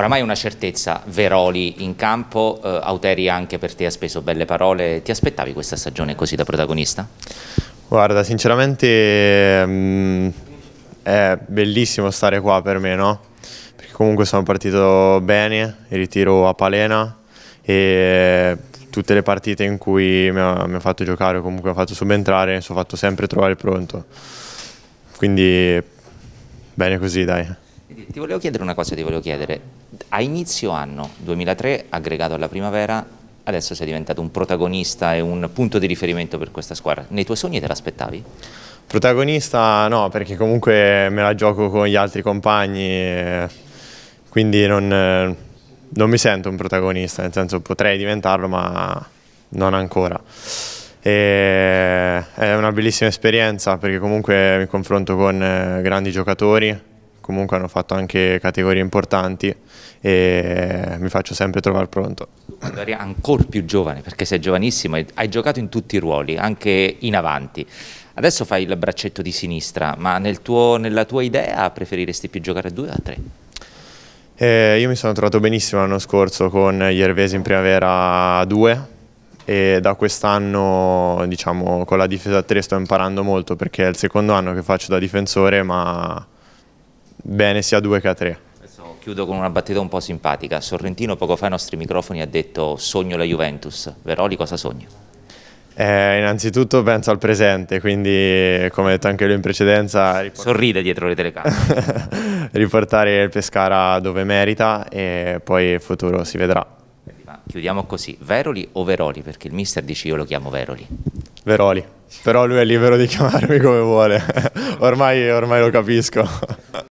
Oramai è una certezza, Veroli in campo, eh, Auteri anche per te ha speso belle parole, ti aspettavi questa stagione così da protagonista? Guarda, sinceramente mh, mm, è bellissimo stare qua per me, no? Perché comunque sono partito bene, il ritiro a Palena e tutte le partite in cui mi ha, mi ha fatto giocare o comunque mi ha fatto subentrare, mi sono fatto sempre trovare pronto. Quindi bene così, dai. Ti volevo chiedere una cosa, ti volevo chiedere, a inizio anno 2003, aggregato alla primavera, adesso sei diventato un protagonista e un punto di riferimento per questa squadra. Nei tuoi sogni te l'aspettavi? Protagonista no, perché comunque me la gioco con gli altri compagni, eh, quindi non, eh, non mi sento un protagonista, nel senso potrei diventarlo ma non ancora. E eh, è una bellissima esperienza perché comunque mi confronto con grandi giocatori comunque hanno fatto anche categorie importanti e mi faccio sempre trovare pronto. Quando ancora più giovane, perché sei giovanissimo, e hai giocato in tutti i ruoli, anche in avanti. Adesso fai il braccetto di sinistra, ma nel tuo, nella tua idea preferiresti più giocare a due o a tre? Eh, io mi sono trovato benissimo l'anno scorso con gli Ervesi in primavera a due, e da quest'anno diciamo, con la difesa a 3 sto imparando molto perché è il secondo anno che faccio da difensore ma bene sia a 2 che a 3. chiudo con una battuta un po' simpatica. Sorrentino poco fa ai nostri microfoni ha detto sogno la Juventus. Veroli cosa sogno? Eh, innanzitutto penso al presente, quindi come ha detto anche lui in precedenza... Riport- Sorride dietro le telecamere. riportare il Pescara dove merita e poi il futuro si vedrà. Ma chiudiamo così, Veroli o Veroli? Perché il mister dice io lo chiamo Veroli. Veroli, però lui è libero di chiamarmi come vuole, ormai, ormai lo capisco.